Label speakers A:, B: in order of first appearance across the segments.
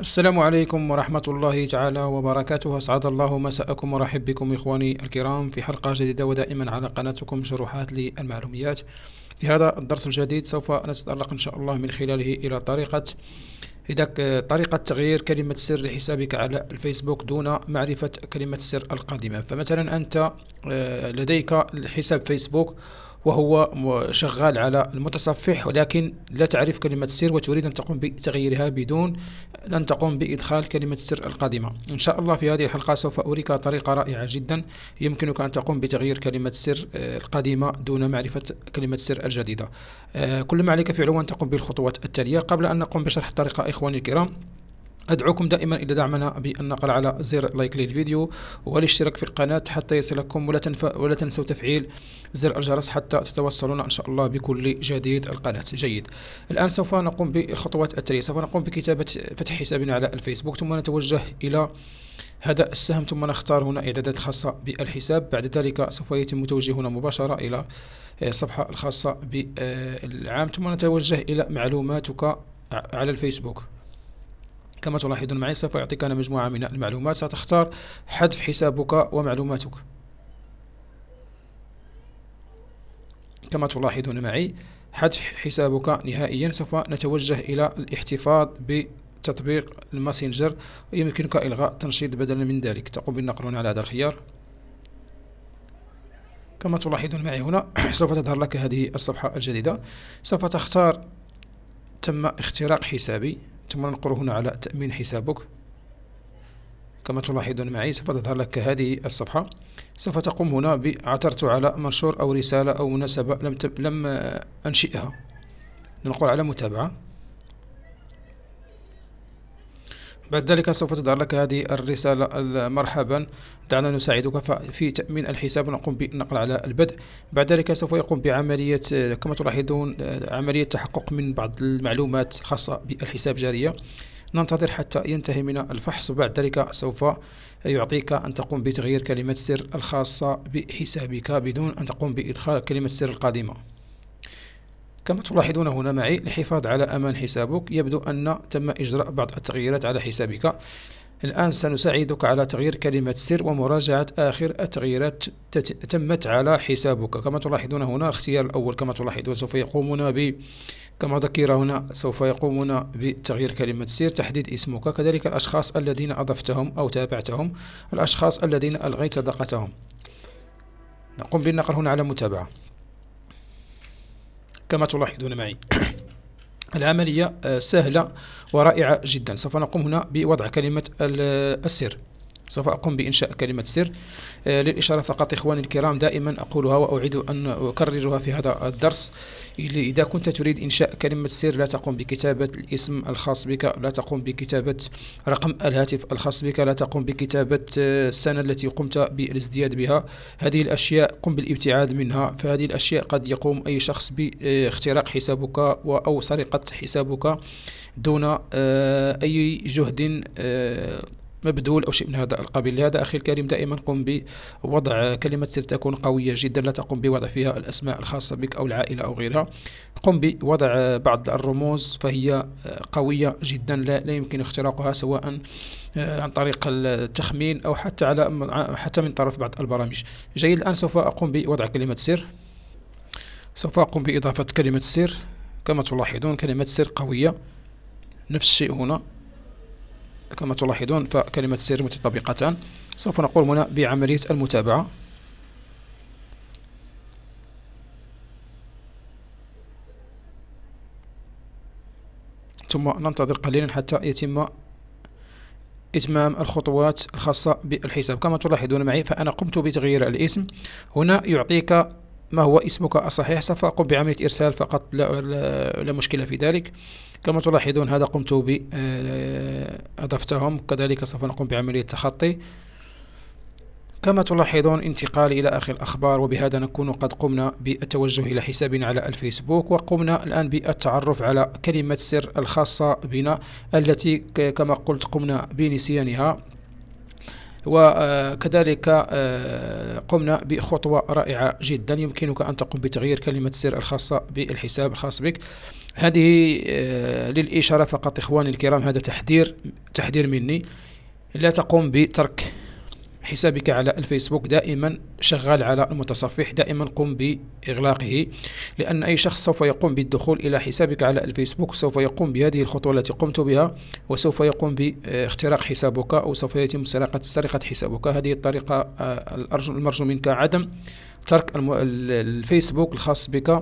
A: السلام عليكم ورحمة الله تعالى وبركاته أسعد الله مساءكم ورحب بكم إخواني الكرام في حلقة جديدة ودائما على قناتكم شروحات للمعلوميات في هذا الدرس الجديد سوف نتطرق إن شاء الله من خلاله إلى طريقة إذاك طريقة تغيير كلمة سر لحسابك على الفيسبوك دون معرفة كلمة السر القادمة فمثلا أنت آه، لديك حساب فيسبوك وهو شغال على المتصفح ولكن لا تعرف كلمة السر وتريد أن تقوم بتغييرها بدون أن تقوم بإدخال كلمة السر القادمة إن شاء الله في هذه الحلقة سوف أريك طريقة رائعة جدا يمكنك أن تقوم بتغيير كلمة السر القديمة آه، دون معرفة كلمة السر الجديدة آه، كل ما عليك فعله أن تقوم بالخطوات التالية قبل أن نقوم بشرح الطريقة إخواني الكرام أدعوكم دائما إلى دعمنا بأن نقل على زر لايك للفيديو والاشتراك في القناة حتى يصلكم ولا, تنف... ولا تنسوا تفعيل زر الجرس حتى تتوصلون إن شاء الله بكل جديد القناة جيد الآن سوف نقوم بالخطوات التالية سوف نقوم بكتابة فتح حسابنا على الفيسبوك ثم نتوجه إلى هذا السهم ثم نختار هنا إعدادات خاصة بالحساب بعد ذلك سوف يتم توجيهنا مباشرة إلى الصفحة آه، الخاصة بالعام ثم نتوجه إلى معلوماتك على الفيسبوك كما تلاحظون معي سوف يعطيك أنا مجموعة من المعلومات ستختار حذف حسابك ومعلوماتك كما تلاحظون معي حذف حسابك نهائيا سوف نتوجه إلى الاحتفاظ بتطبيق الماسنجر يمكنك إلغاء التنشيط بدلا من ذلك تقوم بالنقر على هذا الخيار كما تلاحظون معي هنا سوف تظهر لك هذه الصفحة الجديدة سوف تختار تم اختراق حسابي ثم ننقر هنا على تأمين حسابك كما تلاحظون معي سوف تظهر لك هذه الصفحة سوف تقوم هنا بعثرت على منشور أو رسالة أو مناسبة لم, لم أنشئها ننقر على متابعة بعد ذلك سوف تظهر لك هذه الرسالة مرحبا دعنا نساعدك في تأمين الحساب ونقوم بالنقل على البدء بعد ذلك سوف يقوم بعملية كما تلاحظون عملية تحقق من بعض المعلومات الخاصة بالحساب جارية ننتظر حتى ينتهي من الفحص وبعد ذلك سوف يعطيك أن تقوم بتغيير كلمة السر الخاصة بحسابك بدون أن تقوم بإدخال كلمة السر القادمة كما تلاحظون هنا معي للحفاظ على أمان حسابك يبدو أن تم إجراء بعض التغييرات على حسابك الآن سنساعدك على تغيير كلمة سر ومراجعة آخر التغييرات تمت على حسابك كما تلاحظون هنا اختيار الأول كما تلاحظون سوف يقومون ب كما ذكر هنا سوف يقومون بتغيير كلمة سر تحديد اسمك كذلك الأشخاص الذين أضفتهم أو تابعتهم الأشخاص الذين ألغيت صداقتهم نقوم بالنقر هنا على متابعة كما تلاحظون معي العملية آه، سهلة ورائعة جدا سوف نقوم هنا بوضع كلمة السر سوف أقوم بإنشاء كلمة سر آه، للإشارة فقط إخواني الكرام دائما أقولها وأعيد أن أكررها في هذا الدرس إذا كنت تريد إنشاء كلمة سر لا تقوم بكتابة الاسم الخاص بك لا تقوم بكتابة رقم الهاتف الخاص بك لا تقوم بكتابة آه، السنة التي قمت بالازدياد بها هذه الأشياء قم بالابتعاد منها فهذه الأشياء قد يقوم أي شخص باختراق حسابك أو سرقة حسابك دون آه، أي جهد مبذول أو شيء من هذا القبيل لهذا أخي الكريم دائما قم بوضع كلمة سر تكون قوية جدا لا تقم بوضع فيها الأسماء الخاصة بك أو العائلة أو غيرها قم بوضع بعض الرموز فهي قوية جدا لا, لا يمكن اختراقها سواء آه، عن طريق التخمين أو حتى على حتى من طرف بعض البرامج جيد الآن سوف أقوم بوضع كلمة سر سوف أقوم بإضافة كلمة سر كما تلاحظون كلمة سر قوية نفس الشيء هنا كما تلاحظون فكلمة السر متطابقتان سوف نقوم هنا بعملية المتابعة ثم ننتظر قليلا حتى يتم إتمام الخطوات الخاصة بالحساب كما تلاحظون معي فأنا قمت بتغيير الاسم هنا يعطيك ما هو اسمك الصحيح سوف أقوم بعملية إرسال فقط لا, لا, لا مشكلة في ذلك كما تلاحظون هذا قمت ب آه، أضفتهم كذلك سوف نقوم بعملية تخطي كما تلاحظون انتقال إلى آخر الأخبار وبهذا نكون قد قمنا بالتوجه إلى حسابنا على الفيسبوك وقمنا الآن بالتعرف على كلمة السر الخاصة بنا التي كما قلت قمنا بنسيانها وكذلك آه، قمنا بخطوة رائعة جدا يمكنك أن تقوم بتغيير كلمة السر الخاصة بالحساب الخاص بك هذه آه، للإشارة فقط إخواني الكرام هذا تحذير تحذير مني لا تقوم بترك حسابك على الفيسبوك دائما شغال على المتصفح دائما قم بإغلاقه لأن أي شخص سوف يقوم بالدخول إلى حسابك على الفيسبوك سوف يقوم بهذه الخطوة التي قمت بها وسوف يقوم باختراق حسابك أو سوف يتم سرقة, سرقة حسابك هذه الطريقة آه، المرجو منك عدم ترك الفيسبوك الخاص بك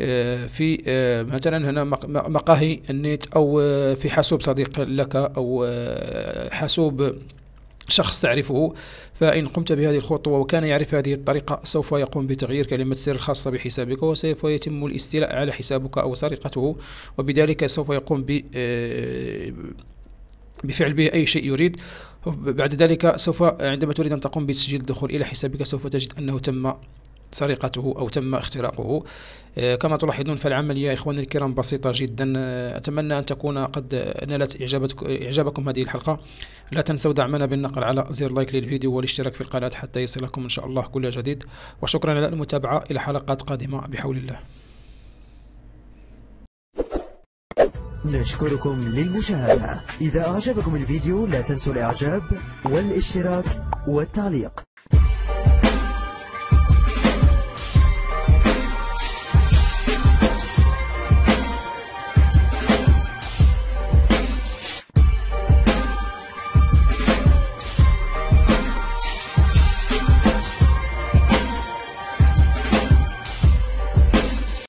A: آه، في آه، مثلا هنا مقاهي النت او في حاسوب صديق لك او حاسوب شخص تعرفه فإن قمت بهذه الخطوة وكان يعرف هذه الطريقة سوف يقوم بتغيير كلمة سر الخاصة بحسابك وسوف يتم الاستيلاء على حسابك أو سرقته وبذلك سوف يقوم ب آه، بفعل به أي شيء يريد بعد ذلك سوف عندما تريد أن تقوم بتسجيل الدخول إلى حسابك سوف تجد أنه تم سرقته أو تم اختراقه آه، كما تلاحظون فالعملية إخواني الكرام بسيطة جدا آه، أتمنى أن تكون قد نالت إعجابكم هذه الحلقة لا تنسوا دعمنا بالنقر على زر لايك للفيديو والاشتراك في القناة حتى يصلكم إن شاء الله كل جديد وشكرا على المتابعة إلى حلقات قادمة بحول الله نشكركم للمشاهدة إذا أعجبكم الفيديو لا تنسوا الإعجاب والاشتراك والتعليق